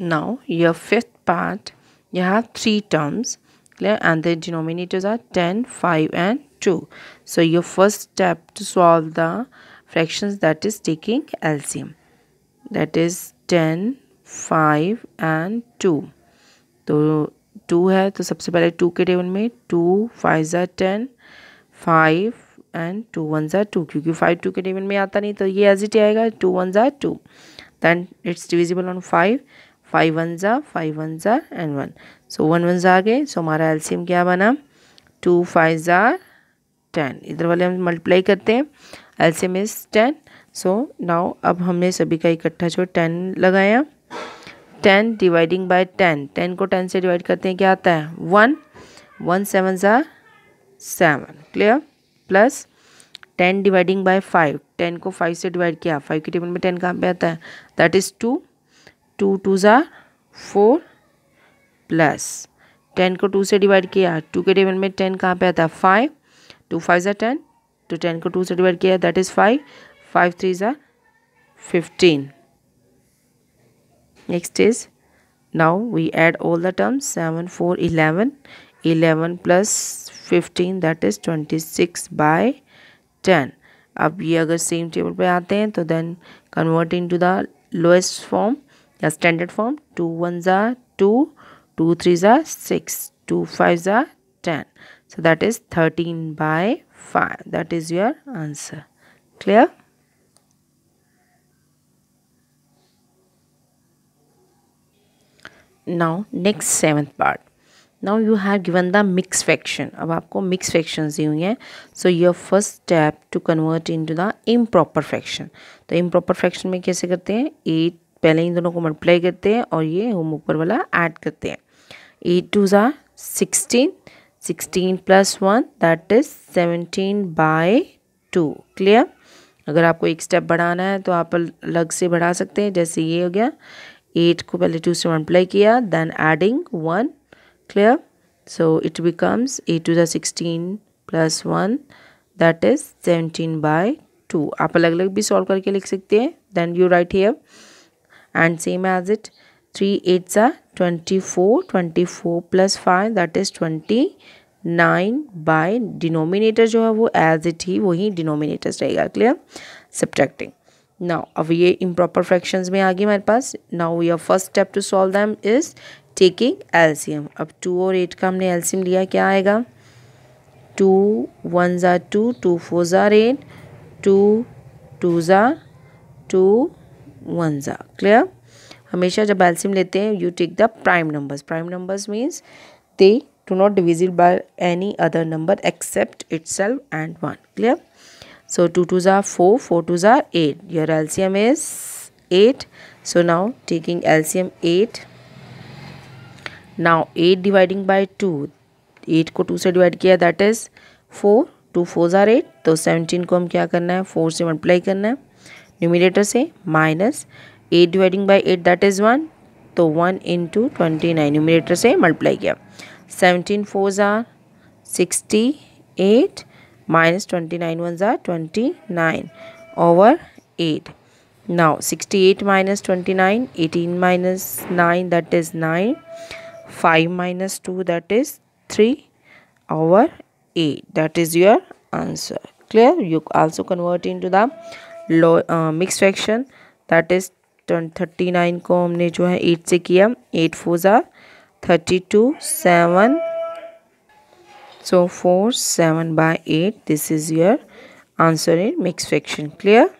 Now your fifth part you have three terms clear and their denominators are 10, 5 and 2. So your first step to solve the fractions that is taking LCM that is 10, 5 and 2. तो to है तो सबसे पहले to के table में two five ज़ा ten five and two one ज़ा two क्योंकि फाइव टू के टेबल में आता नहीं तो ये एज इट आएगा टू वन ज़ा two then it's divisible on five five one ज़ा फाइव वन ज़ा and one so one one ज़ा आ गए सो हमारा एलसीएम क्या बना टू फाइव ज़ा टेन इधर वाले हम मल्टीप्लाई करते हैं M is ten so now अब हमने सभी का इकट्ठा जो टेन लगाया ten dividing by ten ten को टेन से डिवाइड करते हैं क्या आता है वन वन सेवन ज़ा seven clear plus ten dividing by five ten को फाइव से डिवाइड किया फाइव के टेबल में टेन कहाँ पे आता है that is two two two ज़ा फोर प्लस टेन को टू से डिवाइड किया टू के टेबल में टेन कहाँ पे आता है फाइव टू फाइव ज़ा टेन तो टेन को टू से डिवाइड किया that is five five three ज़ा fifteen next is now we add all the terms seven four eleven eleven plus fifteen that is twenty six by ten अब ये अगर same table पे आते हैं तो then convert into the lowest form या standard form two one ज़ा two two three ज़ा सिक्स टू फाइव ज़ा ten so that is thirteen by five that is your answer clear now next seventh part now you have given the mix fraction अब आपको mix fraction दी हुई हैं so your first step to convert into the im improper fraction तो इम proper faction में कैसे करते हैं एट पहले इन दोनों को मल्टीप्लाई करते हैं और ये होम ऊपर वाला ऐड करते हैं एट टू ज़ा sixteen sixteen plus one that is seventeen by two clear अगर आपको एक स्टेप बढ़ाना है तो आप अलग से बढ़ा सकते हैं जैसे ये हो गया एट को पहले टू से मल्टीप्लाई किया then adding one clear so it becomes eight two ज़ा sixteen plus one that is seventeen by two आप अलग अलग भी सॉल्व करके लिख सकते हैं then you write here and same as it 3 eights are 24 24 plus 5 that is 29 by denominator जो है वो as it ही वही denominators रहेगा clear subtracting now अब ये improper fractions में आ गई हमारे पास now your first step to solve them is taking LCM अब 2 और 8 का हमने LCM लिया क्या आएगा टू वन ज़ा टू टू फोर ज़ार एट टू टू ज़ा टू वंजा क्लियर हमेशा जब एल्सियम लेते हैं you take the prime numbers prime numbers means they do not डिविजिड by any other number except its and one clear so two two ज़ार four four two ज़ार eight your LCM is eight so now taking LCM eight now eight dividing by two eight को two से divide किया that is four two four ज़ार eight तो seventeen को हम क्या करना है फोर से मल्टीप्लाई करना है न्यूमिनेटर से minus eight dividing by eight that is one तो one into twenty nine numerator से मल्टीप्लाई किया सेवनटीन फोर ज़ार sixty eight minus twenty nine one ज़ार twenty nine over eight minus twenty nine eighteen minus nine that is nine five minus two that is three over eight that is your answer clear you also convert into the low mix fraction that is thirty nine को हमने जो है eight से किया eight four ज़ार thirty two seven so four seven by eight this is your answer in mix fraction clear